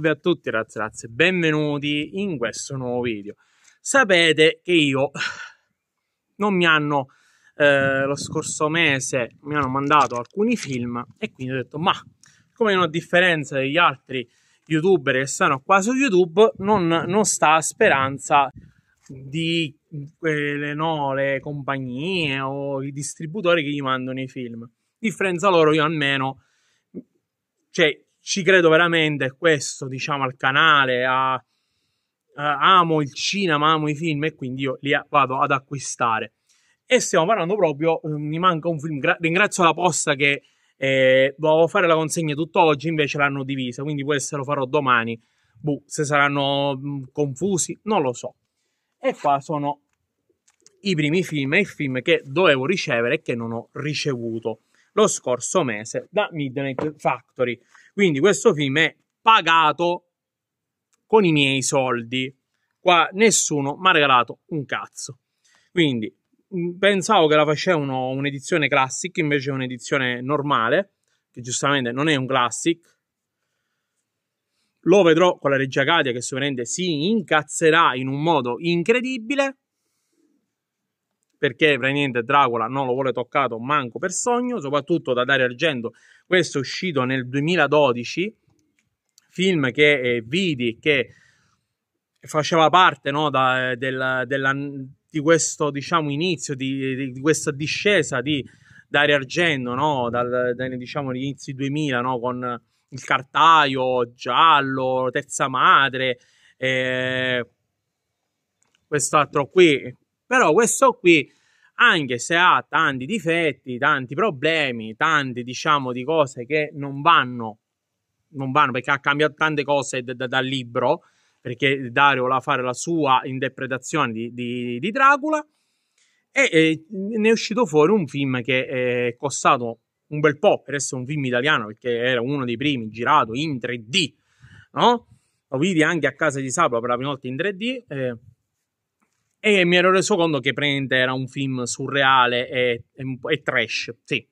Salve a tutti ragazzi razze, benvenuti in questo nuovo video. Sapete che io non mi hanno, eh, lo scorso mese mi hanno mandato alcuni film e quindi ho detto ma come non a differenza degli altri youtuber che stanno qua su YouTube non, non sta a speranza di quelle no, le compagnie o i distributori che gli mandano i film. Differenza loro io almeno cioè ci credo veramente, è questo, diciamo, al canale, a, a, amo il cinema, amo i film e quindi io li vado ad acquistare. E stiamo parlando proprio, mm, mi manca un film, ringrazio la posta che eh, dovevo fare la consegna tutt'oggi, invece l'hanno divisa, quindi questo lo farò domani. Buh, se saranno mh, mm, confusi, non lo so. E qua sono i primi film e i film che dovevo ricevere e che non ho ricevuto lo scorso mese da Midnight Factory. Quindi questo film è pagato con i miei soldi. Qua nessuno mi ha regalato un cazzo. Quindi mm, pensavo che la facevano un'edizione classic, invece è un'edizione normale, che giustamente non è un classic. Lo vedrò con la regia Cadia che sicuramente si incazzerà in un modo incredibile perché praticamente Dracula non lo vuole toccato manco per sogno, soprattutto da Dario Argento. Questo è uscito nel 2012, film che eh, vidi che faceva parte no, da, eh, della, della, di questo diciamo, inizio, di, di, questa discesa di Dario Argento, no, dal, dal, diciamo, inizi 2000, no, con il cartaio, giallo, terza madre, eh, quest'altro qui, però questo qui, anche se ha tanti difetti, tanti problemi, tanti diciamo di cose che non vanno, non vanno perché ha cambiato tante cose d- d- dal libro, perché Dario la fare la sua interpretazione di, di, di Dracula, e eh, ne è uscito fuori un film che è costato un bel po' per essere un film italiano, perché era uno dei primi girato in 3D, no? Lo vidi anche a casa di Sabro per la prima volta in 3D. Eh, e mi ero reso conto che praticamente era un film surreale e, e, e trash, sì.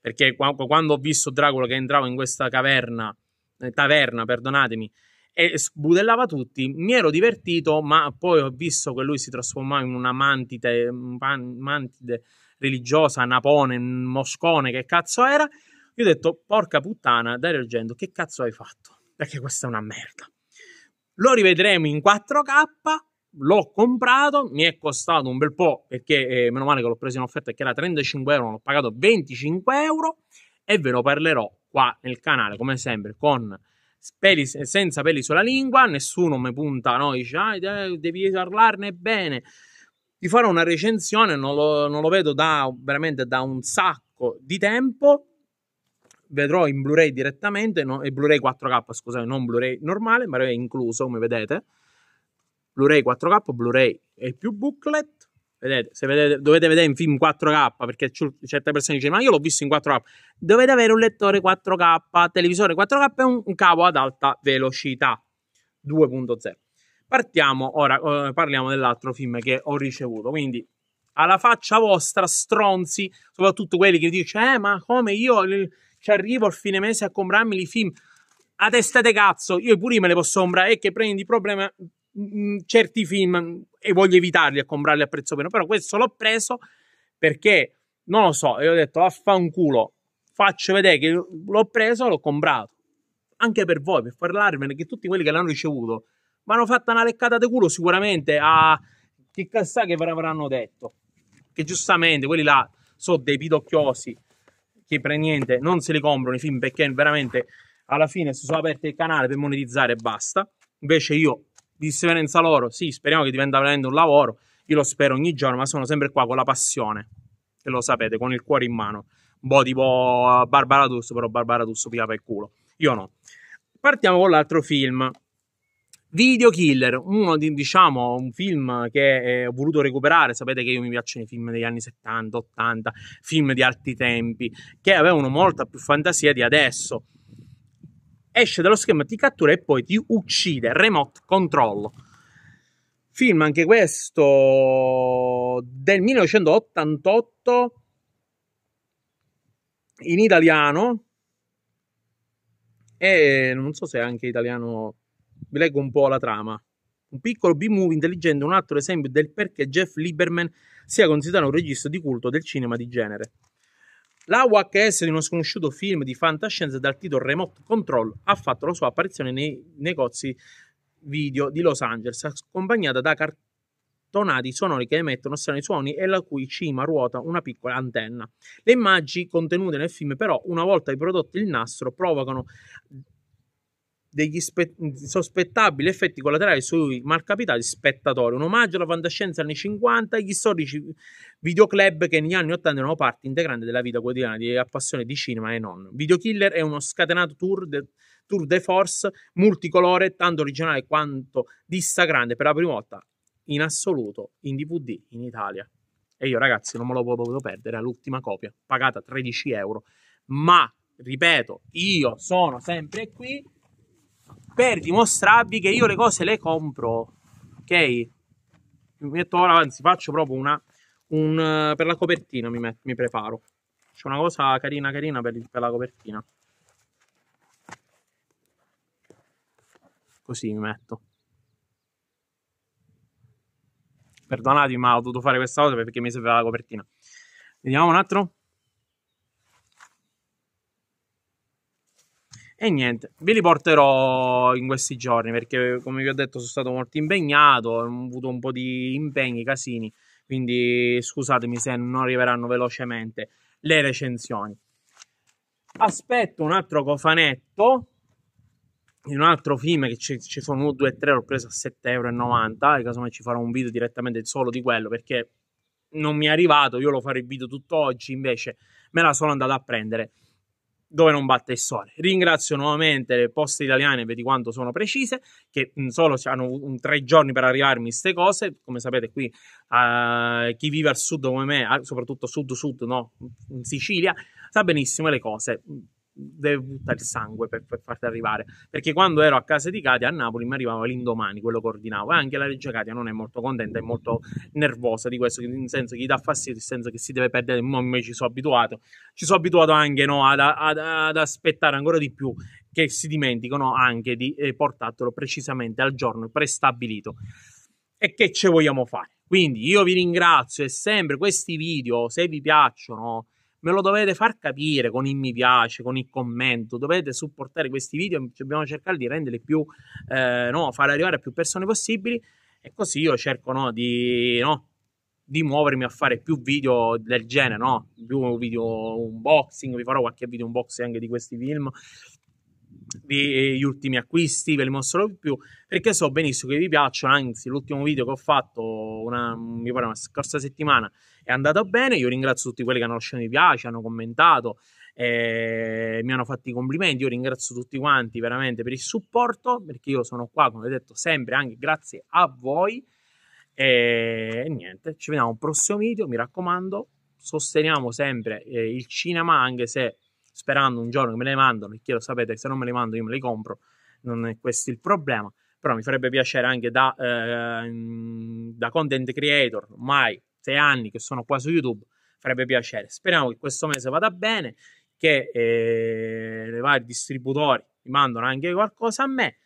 Perché quando ho visto Dracula che entrava in questa caverna, eh, taverna, perdonatemi, e sbudellava tutti, mi ero divertito, ma poi ho visto che lui si trasformava in una mantide, mantide religiosa, napone, moscone, che cazzo era. Io ho detto, porca puttana, Dario Argento, che cazzo hai fatto? Perché questa è una merda. Lo rivedremo in 4K l'ho comprato, mi è costato un bel po' perché eh, meno male che l'ho preso in offerta che era 35 euro, l'ho pagato 25 euro e ve lo parlerò qua nel canale come sempre con peli, senza peli sulla lingua, nessuno mi punta, no, dice ah, devi parlarne bene, vi farò una recensione, non lo, non lo vedo da, veramente da un sacco di tempo, vedrò in Blu-ray direttamente, no, e Blu-ray 4K, scusate, non Blu-ray normale, ma è incluso come vedete, Blu-ray 4K, Blu-ray e più booklet. Vedete, se vedete, dovete vedere in film 4K perché certe persone dicono ma io l'ho visto in 4K. Dovete avere un lettore 4K, televisore 4K e un, un cavo ad alta velocità 2.0. Partiamo ora, eh, parliamo dell'altro film che ho ricevuto. Quindi alla faccia vostra, stronzi, soprattutto quelli che dicono: Eh, ma come io ci arrivo a fine mese a comprarmi i film? A testa di cazzo, io pure me le posso comprare. E che prendi problema, certi film e voglio evitarli a comprarli a prezzo pieno, però questo l'ho preso perché non lo so, e ho detto vaffanculo, faccio vedere che l'ho preso, l'ho comprato. Anche per voi, per parlarvene che tutti quelli che l'hanno ricevuto mi hanno fatto una leccata di culo sicuramente a chi sa che ve l'avranno detto. Che giustamente quelli là sono dei pidocchiosi che per niente non se li comprano i film perché veramente alla fine si sono aperti il canale per monetizzare e basta. Invece io differenza loro, sì, speriamo che diventa veramente un lavoro, io lo spero ogni giorno, ma sono sempre qua con la passione, e lo sapete, con il cuore in mano, un po' tipo eh, Barbara D'Urso, però Barbara D'Urso pigliava il culo, io no. Partiamo con l'altro film, Video Killer, uno di, diciamo, un film che eh, ho voluto recuperare, sapete che io mi piacciono i film degli anni 70, 80, film di altri tempi, che avevano molta più fantasia di adesso esce dallo schema ti cattura e poi ti uccide, remote control. Film anche questo del 1988 in italiano e non so se è anche italiano, vi leggo un po' la trama. Un piccolo B-movie intelligente, un altro esempio del perché Jeff Lieberman sia considerato un regista di culto del cinema di genere. La UHS di uno sconosciuto film di fantascienza dal titolo Remote Control ha fatto la sua apparizione nei negozi video di Los Angeles, accompagnata da cartonati sonori che emettono strani suoni e la cui cima ruota una piccola antenna. Le immagini contenute nel film, però, una volta riprodotte il nastro, provocano degli spe- sospettabili effetti collaterali sui malcapitati spettatori. Un omaggio alla fantascienza anni 50 e gli storici videoclub che negli anni 80 erano parte integrante della vita quotidiana di appassione di cinema e non. Videokiller è uno scatenato tour, de- tour de force multicolore, tanto originale quanto dissagrante per la prima volta in assoluto in DVD in Italia. E io ragazzi non me lo potevo perdere, era l'ultima copia, pagata 13 euro. Ma, ripeto, io sono sempre qui per dimostrarvi che io le cose le compro, ok? Mi metto ora, anzi faccio proprio una, un, eh, per la copertina mi, met, mi preparo. C'è una cosa carina carina per, per la copertina. Così mi metto. Perdonatemi, ma ho dovuto fare questa cosa perché mi serveva la copertina. Vediamo un altro. E niente, ve li porterò in questi giorni perché, come vi ho detto, sono stato molto impegnato, ho avuto un po' di impegni, casini, quindi scusatemi se non arriveranno velocemente le recensioni. Aspetto un altro cofanetto in un altro film che ci, ci sono 1, 2, 3, l'ho preso a 7,90 euro e casomai ci farò un video direttamente solo di quello perché non mi è arrivato, io lo farò il video tutto oggi, invece me la sono andata a prendere dove non batte il sole. Ringrazio nuovamente le poste italiane, vedi quanto sono precise, che mm, solo hanno un, tre giorni per arrivarmi queste cose, come sapete qui uh, chi vive al sud come me, soprattutto sud-sud, no, in Sicilia, sa benissimo le cose, deve buttare il sangue per, per farti arrivare. Perché quando ero a casa di Katia a Napoli mi arrivava l'indomani quello che ordinavo. E anche la reggia Katia non è molto contenta, è molto nervosa di questo, nel senso che gli dà fastidio, nel senso che si deve perdere. Ma me ci sono abituato. Ci sono abituato anche no, ad, ad, ad, aspettare ancora di più che si dimenticano anche di eh, portartelo precisamente al giorno prestabilito. E che ci vogliamo fare? Quindi io vi ringrazio e sempre questi video, se vi piacciono, me lo dovete far capire con il mi piace, con il commento, dovete supportare questi video, dobbiamo cercare di renderli più, eh, no, far arrivare a più persone possibili e così io cerco no, di, no, di muovermi a fare più video del genere, no? più video unboxing, vi farò qualche video unboxing anche di questi film eh, gli ultimi acquisti, ve li mostrerò di più perché so benissimo che vi piacciono. Anzi, l'ultimo video che ho fatto, una, mi pare una scorsa settimana, è andato bene. Io ringrazio tutti quelli che hanno lasciato i piace, hanno commentato, eh, mi hanno fatto i complimenti. Io ringrazio tutti quanti veramente per il supporto perché io sono qua, come ho detto, sempre anche grazie a voi. E niente, ci vediamo al prossimo video. Mi raccomando, sosteniamo sempre eh, il cinema anche se sperando un giorno che me le mandano, perché lo sapete, se non me le mando io me le compro, non è questo il problema, però mi farebbe piacere anche da, eh, da content creator, ormai sei anni che sono qua su YouTube, farebbe piacere. Speriamo che questo mese vada bene, che eh, i vari distributori mi mandano anche qualcosa a me,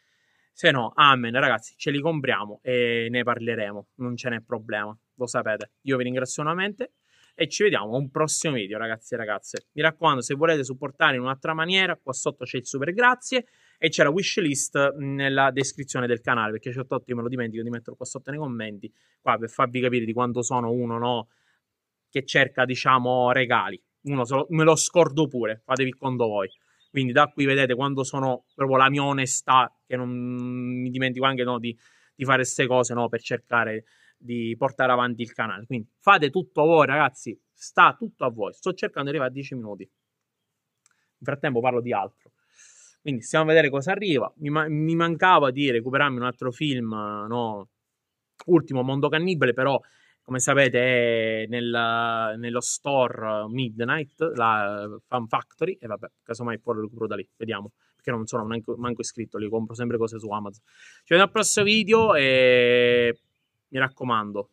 se no, amen ragazzi, ce li compriamo e ne parleremo, non ce n'è problema, lo sapete. Io vi ringrazio nuovamente e ci vediamo a un prossimo video ragazzi e ragazze. Mi raccomando, se volete supportare in un'altra maniera, qua sotto c'è il super grazie e c'è la wishlist nella descrizione del canale, perché certo io me lo dimentico di metterlo qua sotto nei commenti, qua per farvi capire di quanto sono uno no, che cerca diciamo regali. Uno solo, me lo scordo pure, fatevi conto voi. Quindi da qui vedete quando sono proprio la mia onestà, che non mi dimentico anche no, di, di fare queste cose no, per cercare di portare avanti il canale. Quindi fate tutto voi, ragazzi, sta tutto a voi. Sto cercando di arrivare a 10 minuti. Nel frattempo parlo di altro. Quindi stiamo a vedere cosa arriva. Mi, ma- mi mancava di recuperarmi un altro film, no? Ultimo Mondo Cannibale, però come sapete è nel, nello store Midnight, la Fan Factory, e vabbè, casomai poi lo recupero da lì, vediamo, perché non sono manco, manco iscritto, li compro sempre cose su Amazon. Ci vediamo al prossimo video e mi raccomando,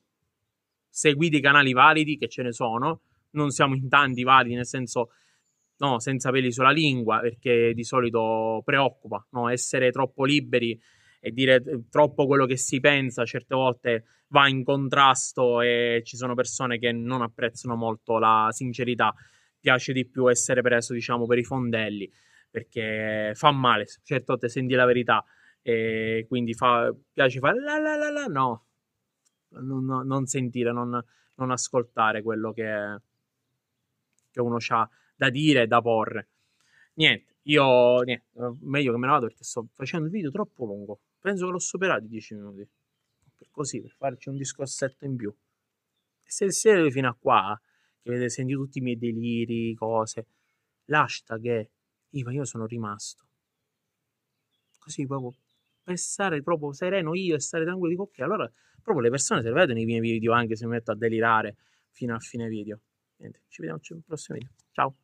seguite i canali validi, che ce ne sono, non siamo in tanti validi, nel senso, no, senza peli sulla lingua, perché di solito preoccupa, no? essere troppo liberi e dire troppo quello che si pensa certe volte va in contrasto e ci sono persone che non apprezzano molto la sincerità, piace di più essere preso, diciamo, per i fondelli, perché fa male, certe volte senti la verità e quindi fa, piace fare la la la la, no, non, non sentire, non, non, ascoltare quello che, che uno ha da dire e da porre. Niente, io niente, meglio che me ne vado perché sto facendo il video troppo lungo. Penso che l'ho superato i 10 minuti. Per così, per farci un discorsetto in più. se siete fino a qua, eh, che avete sentito tutti i miei deliri, cose, l'hashtag è Iva, io sono rimasto. Così proprio per stare proprio sereno io e stare tranquillo, dico ok, allora proprio le persone se le vedono i miei video anche se mi metto a delirare fino a fine video. Niente, ci vediamo nel prossimo video. Ciao!